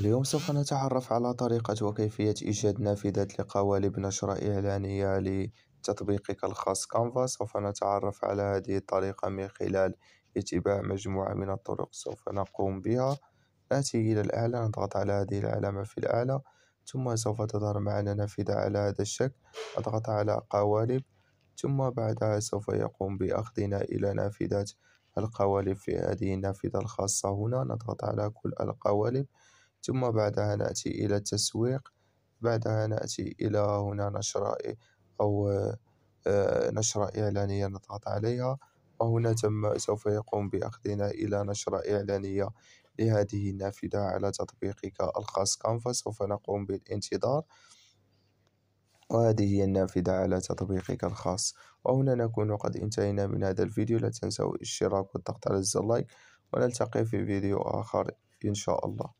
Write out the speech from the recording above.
اليوم سوف نتعرف على طريقة وكيفية إيجاد نافذة لقوالب نشرة إعلانية لتطبيقك الخاص كانفا سوف نتعرف على هذه الطريقة من خلال اتباع مجموعة من الطرق سوف نقوم بها نأتي إلى الأعلى نضغط على هذه العلامة في الأعلى ثم سوف تظهر معنا نافذة على هذا الشكل نضغط على قوالب ثم بعدها سوف يقوم بأخذنا إلى نافذة القوالب في هذه النافذة الخاصة هنا نضغط على كل القوالب ثم بعدها نأتي إلى التسويق بعدها نأتي إلى هنا نشر أو آه، نشرة إعلانية نضغط عليها وهنا تم سوف يقوم بأخذنا إلى نشرة إعلانية لهذه النافذة على تطبيقك الخاص كانفا سوف نقوم بالانتظار وهذه هي النافذة على تطبيقك الخاص وهنا نكون قد انتهينا من هذا الفيديو لا تنسوا الاشتراك والضغط على زر لايك ونلتقي في فيديو آخر إن شاء الله